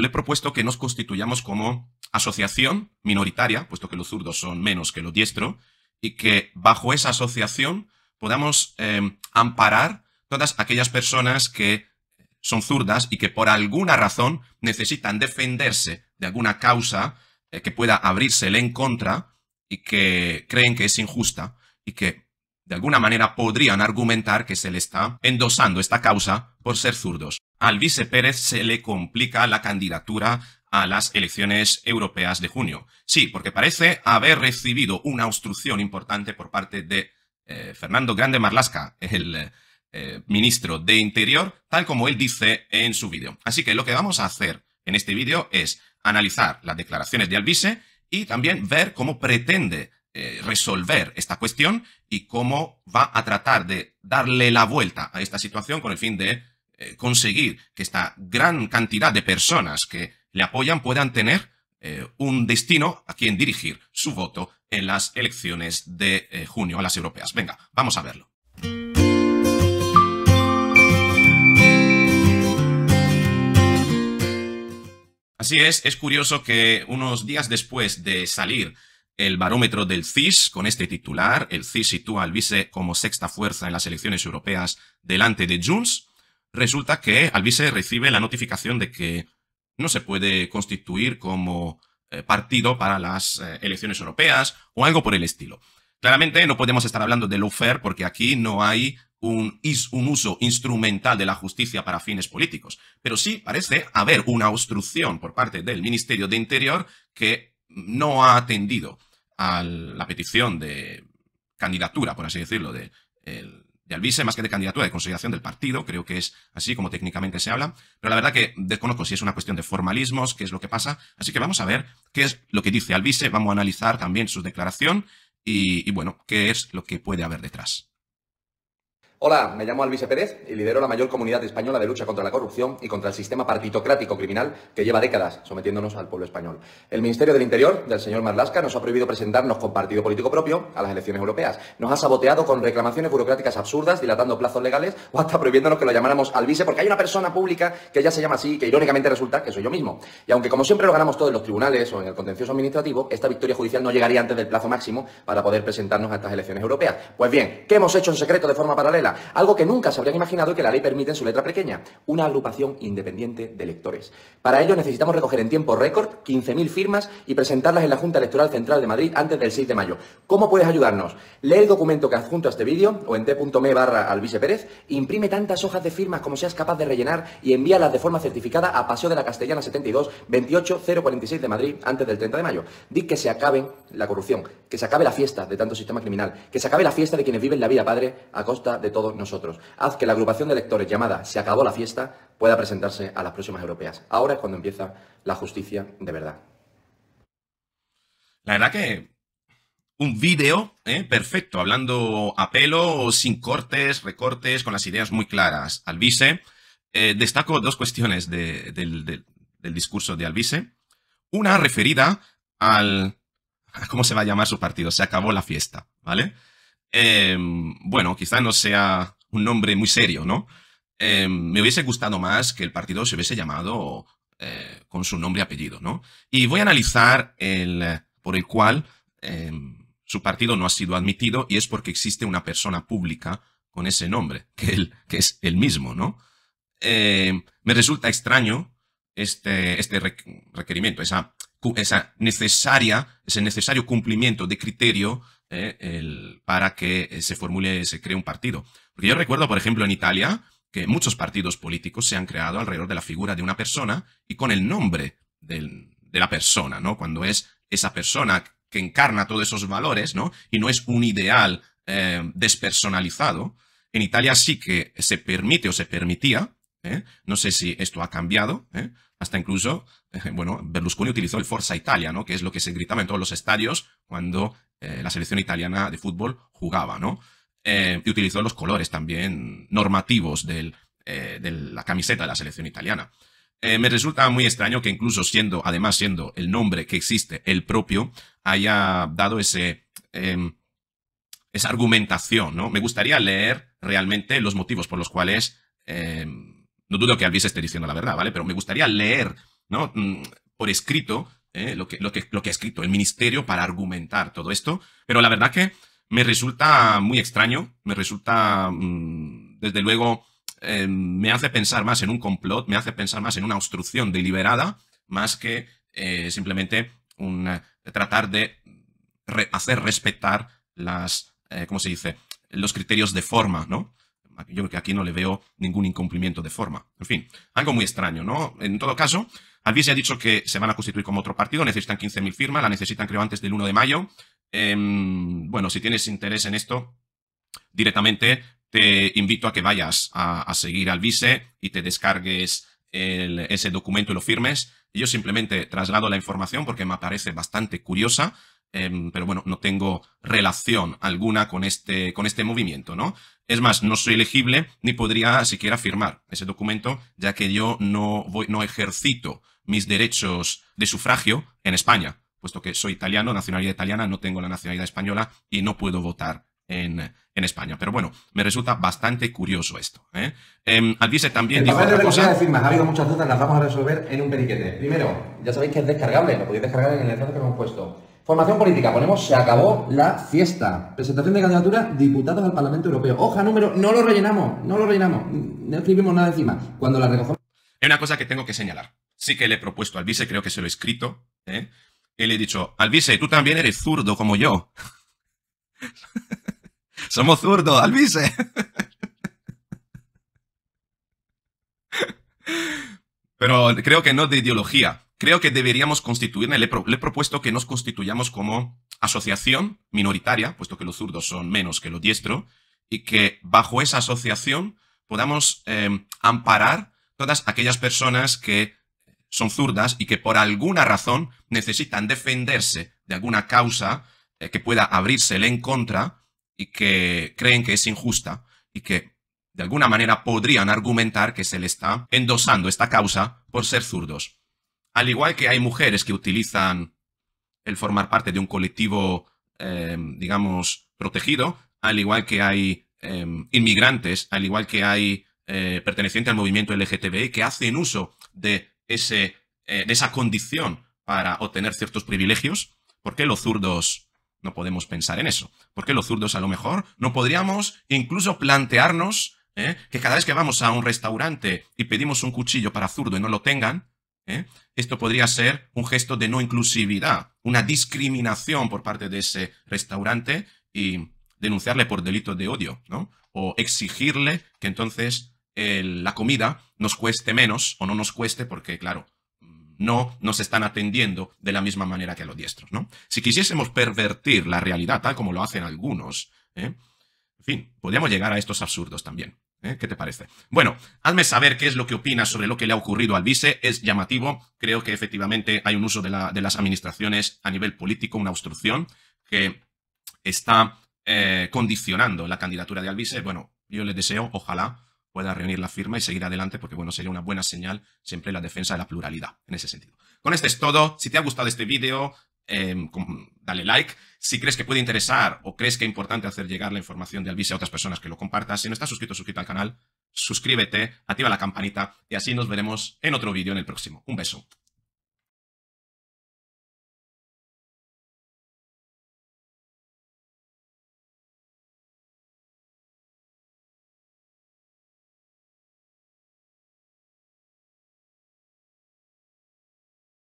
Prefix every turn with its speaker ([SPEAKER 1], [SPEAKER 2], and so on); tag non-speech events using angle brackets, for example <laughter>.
[SPEAKER 1] le he propuesto que nos constituyamos como asociación minoritaria, puesto que los zurdos son menos que los diestros, y que bajo esa asociación podamos em, amparar todas aquellas personas que son zurdas y que por alguna razón necesitan defenderse de alguna causa eh, que pueda abrírsele en contra y que creen que es injusta y que de alguna manera podrían argumentar que se le está endosando esta causa por ser zurdos. Alvise Pérez se le complica la candidatura a las elecciones europeas de junio. Sí, porque parece haber recibido una obstrucción importante por parte de eh, Fernando Grande Marlasca, el eh, ministro de Interior, tal como él dice en su vídeo. Así que lo que vamos a hacer en este vídeo es analizar las declaraciones de Alvise y también ver cómo pretende eh, resolver esta cuestión y cómo va a tratar de darle la vuelta a esta situación con el fin de eh, conseguir que esta gran cantidad de personas que le apoyan puedan tener eh, un destino a quien dirigir su voto en las elecciones de eh, junio a las europeas. Venga, vamos a verlo. Así es, es curioso que unos días después de salir el barómetro del CIS con este titular, el CIS sitúa al vice como sexta fuerza en las elecciones europeas delante de Junts, resulta que Albise recibe la notificación de que no se puede constituir como eh, partido para las eh, elecciones europeas o algo por el estilo. Claramente no podemos estar hablando de lawfare porque aquí no hay un, un uso instrumental de la justicia para fines políticos, pero sí parece haber una obstrucción por parte del Ministerio de Interior que no ha atendido a la petición de candidatura, por así decirlo, de Alvise, más que de candidatura de consolidación del partido, creo que es así como técnicamente se habla, pero la verdad que desconozco si es una cuestión de formalismos, qué es lo que pasa, así que vamos a ver qué es lo que dice Alvise, vamos a analizar también su declaración y bueno, qué es lo que puede haber detrás.
[SPEAKER 2] Hola, me llamo Alvise Pérez y lidero la mayor comunidad española de lucha contra la corrupción y contra el sistema partitocrático criminal que lleva décadas sometiéndonos al pueblo español. El Ministerio del Interior del señor Marlasca nos ha prohibido presentarnos con partido político propio a las elecciones europeas. Nos ha saboteado con reclamaciones burocráticas absurdas, dilatando plazos legales o hasta prohibiéndonos que lo llamáramos Alvise porque hay una persona pública que ya se llama así, que irónicamente resulta que soy yo mismo. Y aunque como siempre lo ganamos todos en los tribunales o en el contencioso administrativo, esta victoria judicial no llegaría antes del plazo máximo para poder presentarnos a estas elecciones europeas. Pues bien, ¿qué hemos hecho en secreto de forma paralela? algo que nunca se habrían imaginado que la ley permite en su letra pequeña, una agrupación independiente de electores. Para ello necesitamos recoger en tiempo récord 15.000 firmas y presentarlas en la Junta Electoral Central de Madrid antes del 6 de mayo. ¿Cómo puedes ayudarnos? Lee el documento que adjunto a este vídeo o en t.me barra Alvise imprime tantas hojas de firmas como seas capaz de rellenar y envíalas de forma certificada a Paseo de la Castellana 72 28046 de Madrid antes del 30 de mayo. Di que se acabe la corrupción, que se acabe la fiesta de tanto sistema criminal, que se acabe la fiesta de quienes viven la vida, padre, a costa de todo nosotros. Haz que la agrupación de lectores llamada Se acabó la fiesta pueda presentarse a las próximas europeas. Ahora es cuando empieza la justicia de verdad.
[SPEAKER 1] La verdad que un vídeo ¿eh? perfecto, hablando a pelo, sin cortes, recortes, con las ideas muy claras. Alvise, eh, destaco dos cuestiones del, discurso de Alvise. Una referida al... ¿Cómo se va a llamar su partido? Se acabó la fiesta, ¿vale? Em, bueno, quizá no sea un nombre muy serio, ¿no? Em, me hubiese gustado más que el partido se hubiese llamado eh, con su nombre y apellido, ¿no? Y voy a analizar el por el cual em, su partido no ha sido admitido y es porque existe una persona pública con ese nombre, que, que es el mismo, ¿no? me resulta extraño este, este requerimiento, esa, esa necesaria, ese necesario cumplimiento de criterio eh, el, para que eh, se formule, se cree un partido. Porque yo recuerdo, por ejemplo, en Italia, que muchos partidos políticos se han creado alrededor de la figura de una persona y con el nombre de la persona, ¿no? Cuando es esa persona que encarna todos esos valores, ¿no? Y no es un ideal eh, despersonalizado. En Italia sí que se permite o se permitía, ¿eh? no sé si esto ha cambiado, ¿eh? Hasta incluso, eh, bueno, Berlusconi utilizó el Forza Italia, ¿no? Que es lo que se gritaba en todos los estadios cuando eh, la selección italiana de fútbol jugaba, ¿no? Eh, y utilizó los colores también normativos del, de la camiseta de la selección italiana. me resulta muy extraño que incluso siendo, además siendo el nombre que existe, el propio, haya dado ese, em, esa argumentación, ¿no? Me gustaría leer realmente los motivos por los cuales em, no dudo que Alvis esté diciendo la verdad, ¿vale? Pero me gustaría leer, ¿no? Mm, por escrito, ¿eh? lo, que, lo, que, lo que ha escrito el ministerio para argumentar todo esto. Pero la verdad que me resulta muy extraño, me resulta, mm, desde luego, eh, me hace pensar más en un complot, me hace pensar más en una obstrucción deliberada, más que eh, simplemente un, tratar de hacer respetar las, ¿cómo se dice?, los criterios de forma, ¿no? yo creo que aquí no le veo ningún incumplimiento de forma. En fin, algo muy extraño, ¿no? En todo caso, Alvise ha dicho que se van a constituir como otro partido, necesitan 15.000 firmas, la necesitan creo antes del 1 de mayo. Em, bueno, si tienes interés en esto, directamente te invito a que vayas a, seguir al vice y te descargues ese documento y lo firmes. Yo simplemente traslado la información porque me parece bastante curiosa. Em, pero bueno, no tengo relación alguna con este, con este movimiento, ¿no? Es más, no soy elegible ni podría siquiera firmar ese documento, ya que yo no, no ejercito mis derechos de sufragio en España, puesto que soy italiano, nacionalidad italiana, no tengo la nacionalidad española y no puedo votar en, España. Pero bueno, me resulta bastante curioso esto. ¿eh? Em, también otra cosa. ha
[SPEAKER 2] habido muchas dudas, las vamos a resolver en un periquete. Primero, ya sabéis que es descargable, lo podéis descargar en el enlace que hemos puesto. Formación política, ponemos se acabó la fiesta. Presentación de candidatura, diputados al Parlamento Europeo. Hoja número, no lo rellenamos, no lo rellenamos, no escribimos nada encima. Cuando la recogemos.
[SPEAKER 1] es una cosa que tengo que señalar. Sí que le he propuesto al vice, creo que se lo he escrito. ¿eh? Y le he dicho, al vice, tú también eres zurdo como yo. <laughs> Somos zurdos, al vice. <laughs> Pero creo que no de ideología, creo que deberíamos constituirnos, le, he propuesto que nos constituyamos como asociación minoritaria, puesto que los zurdos son menos que los diestros, y que bajo esa asociación podamos em, amparar todas aquellas personas que son zurdas y que por alguna razón necesitan defenderse de alguna causa eh, que pueda abrirse en contra y que creen que es injusta y que de alguna manera podrían argumentar que se le está endosando esta causa por ser zurdos. Al igual que hay mujeres que utilizan el formar parte de un colectivo, eh, digamos, protegido, al igual que hay eh, inmigrantes, al igual que hay eh, perteneciente pertenecientes al movimiento LGTBI que hacen uso de, ese, de esa condición para obtener ciertos privilegios, ¿por qué los zurdos no podemos pensar en eso? ¿Por qué los zurdos a lo mejor no podríamos incluso plantearnos que cada vez que vamos a un restaurante y pedimos un cuchillo para zurdo y no lo tengan, ¿eh? Esto podría ser un gesto de no inclusividad, una discriminación por parte de ese restaurante y denunciarle por delito de odio, ¿no? O exigirle que entonces la comida nos cueste menos o no nos cueste porque, claro, no nos están atendiendo de la misma manera que a los diestros, ¿no? Si quisiésemos pervertir la realidad tal como lo hacen algunos, ¿eh? en fin, podríamos llegar a estos absurdos también. ¿Eh? ¿Qué te parece? Bueno, hazme saber qué es lo que opinas sobre lo que le ha ocurrido al vice. Es llamativo. Creo que efectivamente hay un uso de, las administraciones a nivel político, una obstrucción que está eh, condicionando la candidatura de Alvise. Bueno, yo le deseo, ojalá pueda reunir la firma y seguir adelante porque, bueno, sería una buena señal siempre la defensa de la pluralidad en ese sentido. Con esto es todo. Si te ha gustado este vídeo, eh, dale like. Si crees que puede interesar o crees que es importante hacer llegar la información de Alvise a otras personas que lo compartas, si no estás suscrito, suscríbete al canal, suscríbete, activa la campanita y así nos veremos en otro vídeo en el próximo. Un beso.